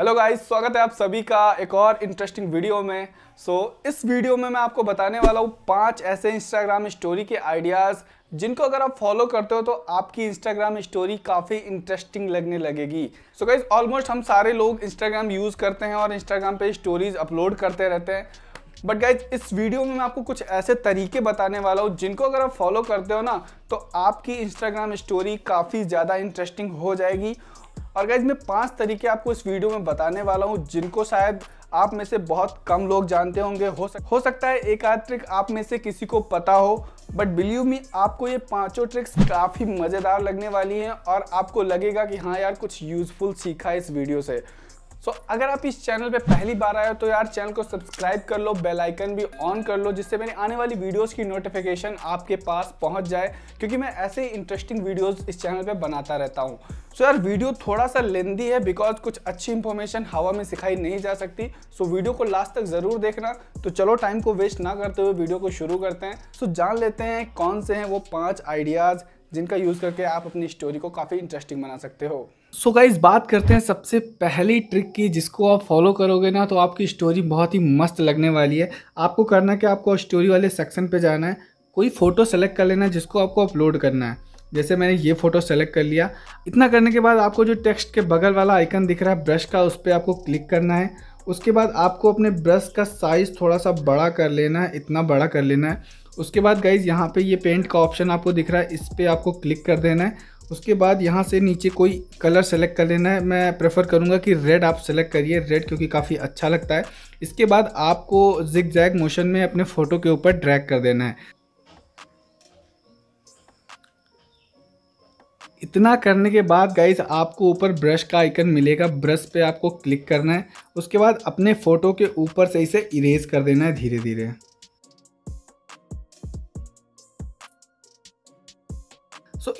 hello guys स्वागत है आप सभी का एक और इंटरेस्टिंग वीडियो में सो so, इस वीडियो में मैं आपको बताने वाला हूँ पांच ऐसे इंस्टाग्राम स्टोरी के आइडियाज़ जिनको अगर आप फॉलो करते हो तो आपकी इंस्टाग्राम स्टोरी काफ़ी इंटरेस्टिंग लगने लगेगी सो गाइज ऑलमोस्ट हम सारे लोग इंस्टाग्राम यूज़ करते हैं और इंस्टाग्राम पर स्टोरीज अपलोड करते रहते हैं बट गाइज इस वीडियो में मैं आपको कुछ ऐसे तरीके बताने वाला हूँ जिनको अगर आप फॉलो करते हो ना तो आपकी इंस्टाग्राम स्टोरी काफ़ी ज़्यादा इंटरेस्टिंग हो जाएगी और गाइज मैं पांच तरीके आपको इस वीडियो में बताने वाला हूँ जिनको शायद आप में से बहुत कम लोग जानते होंगे हो सक हो सकता है एक आध ट्रिक आप में से किसी को पता हो बट बिलीव मी आपको ये पांचों ट्रिक्स काफ़ी मज़ेदार लगने वाली हैं और आपको लगेगा कि हाँ यार कुछ यूज़फुल सीखा इस वीडियो से सो so, अगर आप इस चैनल पे पहली बार आए हो तो यार चैनल को सब्सक्राइब कर लो बेल आइकन भी ऑन कर लो जिससे मेरी आने वाली वीडियोस की नोटिफिकेशन आपके पास पहुंच जाए क्योंकि मैं ऐसे ही इंटरेस्टिंग वीडियोस इस चैनल पे बनाता रहता हूं सो so, यार वीडियो थोड़ा सा लेंदी है बिकॉज कुछ अच्छी इंफॉर्मेशन हवा में सिखाई नहीं जा सकती सो so, वीडियो को लास्ट तक ज़रूर देखना तो चलो टाइम को वेस्ट ना करते हुए वीडियो को शुरू करते हैं सो so, जान लेते हैं कौन से हैं वो पाँच आइडियाज़ जिनका यूज़ करके आप अपनी स्टोरी को काफ़ी इंटरेस्टिंग बना सकते हो सो so गाइज बात करते हैं सबसे पहली ट्रिक की जिसको आप फॉलो करोगे ना तो आपकी स्टोरी बहुत ही मस्त लगने वाली है आपको करना कि आपको स्टोरी वाले सेक्शन पे जाना है कोई फ़ोटो सेलेक्ट कर लेना है जिसको आपको अपलोड करना है जैसे मैंने ये फ़ोटो सेलेक्ट कर लिया इतना करने के बाद आपको जो टेक्स्ट के बगल वाला आइकन दिख रहा है ब्रश का उस पर आपको क्लिक करना है उसके बाद आपको अपने ब्रश का साइज़ थोड़ा सा बड़ा कर लेना है इतना बड़ा कर लेना है उसके बाद गाइज़ यहाँ पे ये पेंट का ऑप्शन आपको दिख रहा है इस पर आपको क्लिक कर देना है उसके बाद यहाँ से नीचे कोई कलर सेलेक्ट कर लेना है मैं प्रेफर करूँगा कि रेड आप सेलेक्ट करिए रेड क्योंकि काफ़ी अच्छा लगता है इसके बाद आपको जिग जैग मोशन में अपने फ़ोटो के ऊपर ड्रैग कर देना है इतना करने के बाद गाइज आपको ऊपर ब्रश का आइकन मिलेगा ब्रश पे आपको क्लिक करना है उसके बाद अपने फ़ोटो के ऊपर से इसे इरेज कर देना है धीरे धीरे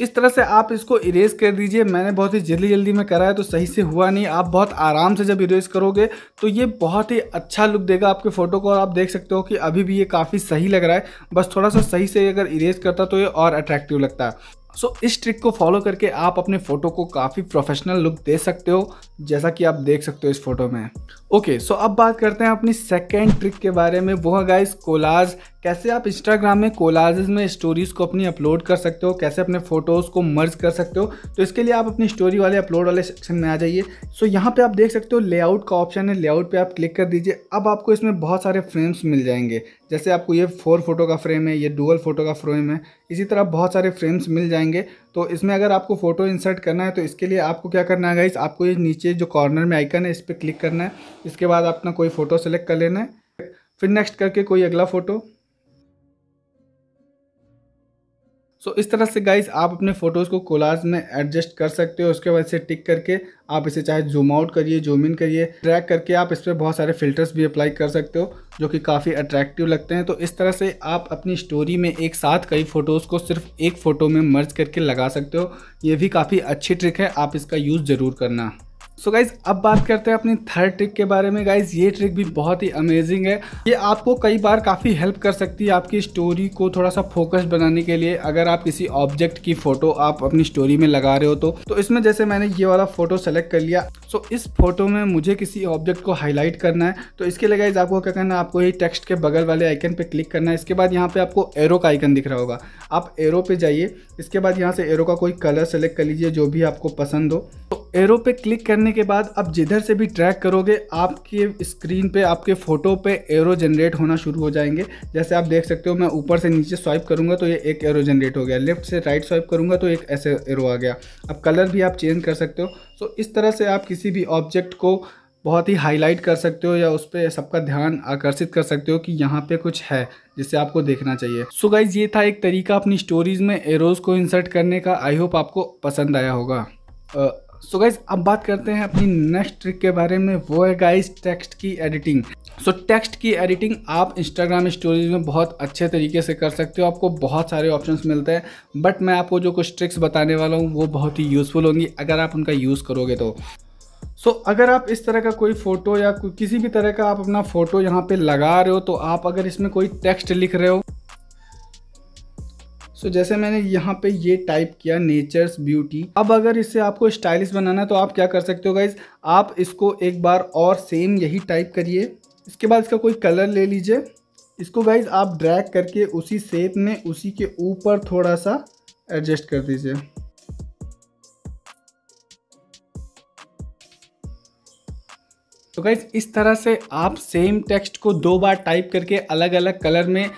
इस तरह से आप इसको इरेज कर दीजिए मैंने बहुत ही जल्दी जल्दी में करा है तो सही से हुआ नहीं आप बहुत आराम से जब इरेज करोगे तो ये बहुत ही अच्छा लुक देगा आपके फ़ोटो को और आप देख सकते हो कि अभी भी ये काफ़ी सही लग रहा है बस थोड़ा सा सही से अगर इरेज करता तो ये और अट्रैक्टिव लगता है सो so, इस ट्रिक को फॉलो करके आप अपने फ़ोटो को काफ़ी प्रोफेशनल लुक दे सकते हो जैसा कि आप देख सकते हो इस फोटो में ओके सो अब बात करते हैं अपनी सेकेंड ट्रिक के बारे में वो है गाइस कोलाज कैसे आप इंस्टाग्राम में कोलाज में स्टोरीज़ को अपनी अपलोड कर सकते हो कैसे अपने फ़ोटोज़ को मर्ज कर सकते हो तो इसके लिए आप अपनी स्टोरी वाले अपलोड वाले सेक्शन में आ जाइए सो यहाँ पे आप देख सकते हो लेआउट का ऑप्शन है लेआउट पे आप क्लिक कर दीजिए अब आपको इसमें बहुत सारे फ्रेम्स मिल जाएंगे जैसे आपको ये फोर फोटो का फ्रेम है ये डुअल फोटो का फ्रेम है इसी तरह बहुत सारे फ्रेम्स मिल जाएंगे तो इसमें अगर आपको फ़ोटो इंसर्ट करना है तो इसके लिए आपको क्या करना है गाइस आपको ये नीचे जो कॉर्नर में आइकन है इस पर क्लिक करना है इसके बाद अपना कोई फ़ोटो सेलेक्ट कर लेना है फिर नेक्स्ट करके कोई अगला फ़ोटो सो so, इस तरह से गाइस आप अपने फ़ोटोज़ को कोलाज में एडजस्ट कर सकते हो उसके बाद से टिक करके आप इसे चाहे जूम आउट करिए जूम इन करिए ट्रैक करके आप इस पर बहुत सारे फिल्टर्स भी अप्लाई कर सकते हो जो कि काफ़ी अट्रैक्टिव लगते हैं तो इस तरह से आप अपनी स्टोरी में एक साथ कई फ़ोटोज़ को सिर्फ एक फ़ोटो में मर्ज करके लगा सकते हो ये भी काफ़ी अच्छी ट्रिक है आप इसका यूज़ ज़रूर करना सो so गाइज अब बात करते हैं अपनी थर्ड ट्रिक के बारे में गाइज ये ट्रिक भी बहुत ही अमेजिंग है ये आपको कई बार काफ़ी हेल्प कर सकती है आपकी स्टोरी को थोड़ा सा फोकस बनाने के लिए अगर आप किसी ऑब्जेक्ट की फ़ोटो आप अपनी स्टोरी में लगा रहे हो तो तो इसमें जैसे मैंने ये वाला फ़ोटो सेलेक्ट कर लिया सो so इस फोटो में मुझे किसी ऑब्जेक्ट को हाईलाइट करना है तो इसके लिए गाइज आपको क्या करना है आपको ये टेक्स्ट के बगल वाले आइकन पर क्लिक करना है इसके बाद यहाँ पर आपको एरो का आइकन दिख रहा होगा आप एरो पर जाइए इसके बाद यहाँ से एरो का कोई कलर सेलेक्ट कर लीजिए जो भी आपको पसंद हो तो एरो पे क्लिक करने करने के बाद आप जिधर से भी ट्रैक करोगे आपके स्क्रीन पे आपके फ़ोटो पे एरो जनरेट होना शुरू हो जाएंगे जैसे आप देख सकते हो मैं ऊपर से नीचे स्वाइप करूँगा तो ये एक एरो जनरेट हो गया लेफ्ट से राइट स्वाइप करूँगा तो एक ऐसे एरो आ गया अब कलर भी आप चेंज कर सकते हो सो इस तरह से आप किसी भी ऑब्जेक्ट को बहुत ही हाईलाइट कर सकते हो या उस पर सबका ध्यान आकर्षित कर सकते हो कि यहाँ पे कुछ है जिसे आपको देखना चाहिए सो so गाइज ये था एक तरीका अपनी स्टोरीज़ में एरोज़ को इंसर्ट करने का आई होप आपको पसंद आया होगा सो गाइज अब बात करते हैं अपनी नेक्स्ट ट्रिक के बारे में वो है गाइज टेक्स्ट की एडिटिंग सो so, टेक्स्ट की एडिटिंग आप इंस्टाग्राम स्टोरीज में बहुत अच्छे तरीके से कर सकते हो आपको बहुत सारे ऑप्शंस मिलते हैं बट मैं आपको जो कुछ ट्रिक्स बताने वाला हूँ वो बहुत ही यूज़फुल होंगी अगर आप उनका यूज़ करोगे तो सो so, अगर आप इस तरह का कोई फ़ोटो या किसी भी तरह का आप अपना फ़ोटो यहाँ पे लगा रहे हो तो आप अगर इसमें कोई टेक्स्ट लिख रहे हो सो so, जैसे मैंने यहाँ पे ये टाइप किया नेचर्स ब्यूटी अब अगर इससे आपको स्टाइलिश बनाना है तो आप क्या कर सकते हो गाइज आप इसको एक बार और सेम यही टाइप करिए इसके बाद इसका कोई कलर ले लीजिए इसको गाइज आप ड्रैग करके उसी शेप में उसी के ऊपर थोड़ा सा एडजस्ट कर दीजिए तो गाइज इस तरह से आप सेम टेक्स्ट को दो बार टाइप करके अलग अलग कलर में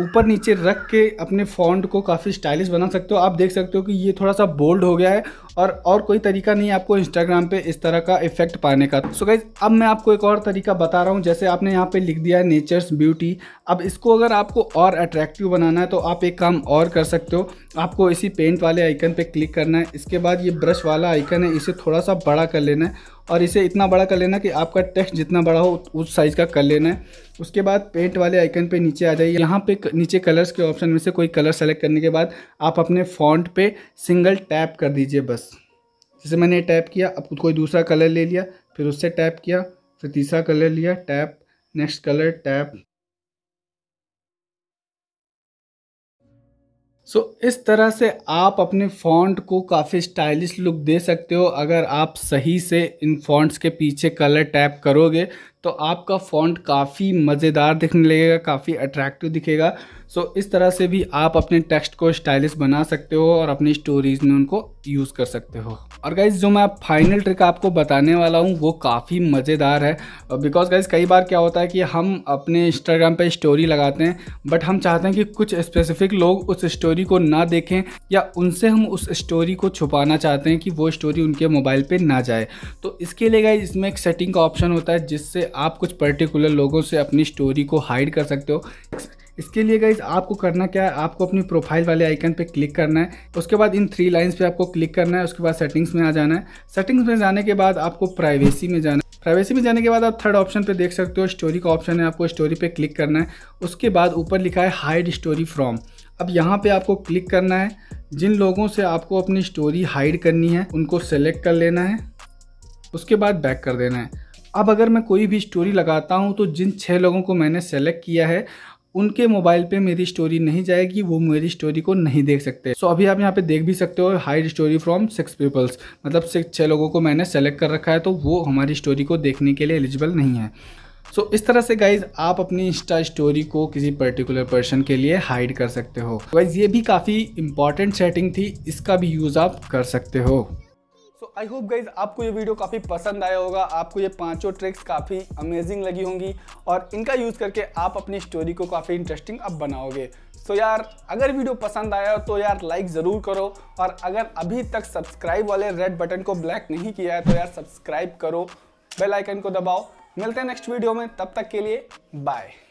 ऊपर नीचे रख के अपने फॉन्ट को काफ़ी स्टाइलिश बना सकते हो आप देख सकते हो कि ये थोड़ा सा बोल्ड हो गया है और और कोई तरीका नहीं है आपको इंस्टाग्राम पे इस तरह का इफेक्ट पाने का सो so गाइज अब मैं आपको एक और तरीका बता रहा हूँ जैसे आपने यहाँ पे लिख दिया है नेचर्स ब्यूटी अब इसको अगर आपको और अट्रैक्टिव बनाना है तो आप एक काम और कर सकते हो आपको इसी पेंट वाले आइकन पर क्लिक करना है इसके बाद ये ब्रश वाला आइकन है इसे थोड़ा सा बड़ा कर लेना है और इसे इतना बड़ा कर लेना कि आपका टेक्स्ट जितना बड़ा हो उस साइज़ का कर लेना है उसके बाद पेंट वाले आइकन पे नीचे आ जाइए यहाँ पे नीचे कलर्स के ऑप्शन में से कोई कलर सेलेक्ट करने के बाद आप अपने फॉन्ट पे सिंगल टैप कर दीजिए बस जैसे मैंने टैप किया अब कोई दूसरा कलर ले लिया फिर उससे टैप किया फिर तीसरा कलर लिया tap next colour tap so so, इस तरह से आप अपने फॉन्ट को काफ़ी स्टाइलिश लुक दे सकते हो अगर आप सही से इन फॉन्ट्स के पीछे कलर टैप करोगे तो आपका फ़ॉन्ट काफ़ी मज़ेदार दिखने लगेगा काफ़ी अट्रैक्टिव दिखेगा सो so, इस तरह से भी आप अपने टेक्स्ट को स्टाइलिश बना सकते हो और अपनी स्टोरीज में उनको यूज़ कर सकते हो और गाइज जो मैं फाइनल ट्रिक आपको बताने वाला हूँ वो काफ़ी मज़ेदार है बिकॉज uh, गाइज कई बार क्या होता है कि हम अपने इंस्टाग्राम पे स्टोरी लगाते हैं बट हम चाहते हैं कि कुछ स्पेसिफिक लोग उस स्टोरी को ना देखें या उनसे हम उस स्टोरी को छुपाना चाहते हैं कि वो स्टोरी उनके मोबाइल पर ना जाए तो इसके लिए गाइज इसमें एक सेटिंग का ऑप्शन होता है जिससे आप कुछ पर्टिकुलर लोगों से अपनी स्टोरी को हाइड कर सकते हो इसके लिए गाइज आपको करना क्या है आपको अपनी प्रोफाइल वाले आइकन पे क्लिक करना है उसके बाद इन थ्री लाइंस पे आपको क्लिक करना है उसके बाद सेटिंग्स में आ जाना है सेटिंग्स में जाने के बाद आपको प्राइवेसी में जाना है प्राइवेसी में जाने के बाद आप थर्ड ऑप्शन पे देख सकते हो स्टोरी का ऑप्शन है आपको स्टोरी पे क्लिक करना है उसके बाद ऊपर लिखा है हाइड स्टोरी फ्रॉम अब यहाँ पे आपको क्लिक करना है जिन लोगों से आपको अपनी स्टोरी हाइड करनी है उनको सेलेक्ट कर लेना है उसके बाद बैक कर देना है अब अगर मैं कोई भी स्टोरी लगाता हूँ तो जिन छः लोगों को मैंने सेलेक्ट किया है उनके मोबाइल पे मेरी स्टोरी नहीं जाएगी वो मेरी स्टोरी को नहीं देख सकते सो so, अभी आप यहाँ पे देख भी सकते हो hide story from six peoples मतलब सिक्स छः लोगों को मैंने सेलेक्ट कर रखा है तो वो हमारी स्टोरी को देखने के लिए एलिजिबल नहीं है सो so, इस तरह से गाइज आप अपनी इंस्टा स्टोरी को किसी पर्टिकुलर पर्सन के लिए हाइड कर सकते हो गाइज ये भी काफ़ी इंपॉर्टेंट सेटिंग थी इसका भी यूज़ आप कर सकते हो आई होप गाइज आपको ये वीडियो काफ़ी पसंद आया होगा आपको ये पांचों ट्रिक्स काफ़ी अमेजिंग लगी होंगी और इनका यूज़ करके आप अपनी स्टोरी को काफ़ी इंटरेस्टिंग अब बनाओगे सो so यार अगर वीडियो पसंद आया हो तो यार लाइक ज़रूर करो और अगर अभी तक सब्सक्राइब वाले रेड बटन को ब्लैक नहीं किया है तो यार सब्सक्राइब करो बेलाइकन को दबाओ मिलते हैं नेक्स्ट वीडियो में तब तक के लिए बाय